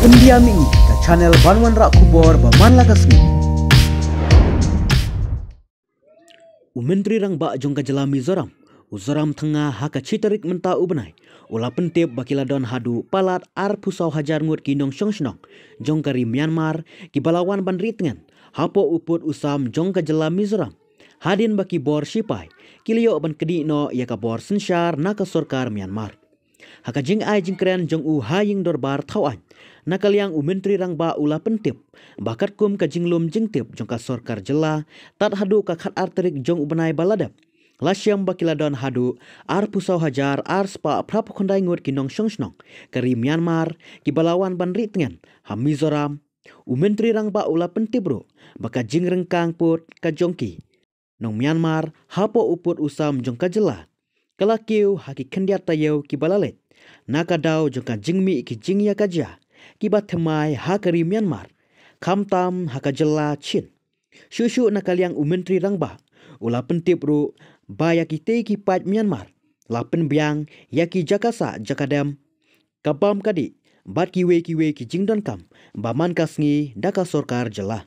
pendiam ini ke channel Banwan Rak Kubor Baman Lakasmi. Menteri rang Ba Jong jelami zoram. Uzoram tengah haka citarik menta ubenai. Ula pentip bakila don hadu palat ar pusau hajar ngut kinong syong Jong Jongkari Myanmar kibalawan bandritingan. Hapo uput usam Jong jelami zoram. Hadin baki bor shipai. Kilio ban kedino ya ka bor sensyar naka sorkar Myanmar. Haka jing ai jing keren jong u ha ying dor bar Nakal yang u menteri rang ba ula pentip. Bakat kum ka jing lum jing tip jong ka sorkar jela. Tat hadu ka khat arterik jong u benai baladap. Lasyam bakila don hadu ar pusau hajar ar spa prap kondai ngur kinong shong shnong. Kari Myanmar ki balawan ban ri tengen. Mizoram. U menteri rang ba ula pentip bro. Baka jing rengkang put ka jongki. Nong Myanmar hapo uput usam jong ka kelakiu haki kendia tayau ki balalet. nak dau jengka jengmi ki jengya kaja. Ki batemai hakari Myanmar. Kamtam haka jela Chin. nak kalian umentri rangba. ulah pentip ru bayaki teki pat Myanmar. Lapen biang yaki jakasa jakadam. Kabam kadi bat kiwe kiwe ki jingdon kam. Baman kasngi daka sorkar jela.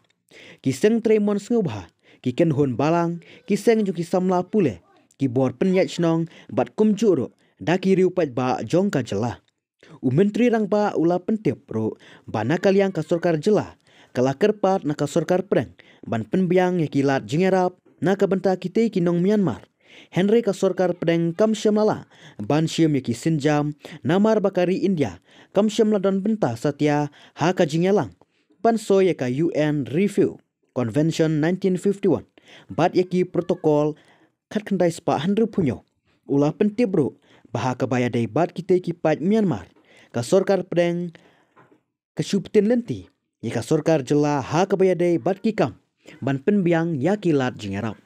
Ki seng tremon sengubha. Ki kenhon balang. Ki seng juki samla pule. keyboard penyet pen bat kum ju ro da ki ba jong ka jela u menteri rang ba ula pen tep ro ba na kaliang ka jela kala kerpat na kasorkar preng ban pen biang ya, ya ki lat na ka benta kite nong myanmar Henry kasorkar preng kam syamlala ban syam yaki sinjam namar bakari India kam syamla dan benta satya ha ka jingelang ban so yaka UN review convention 1951 bat yaki protokol kat kendai sepak handru punyo. Ulah penti bro, baha kebaya dai bat kita kipat Myanmar. Ka sorkar pedeng kesubtin lenti. Yika sorkar jela ha kebaya dai bat kikam. Ban biang yakilat jingerap.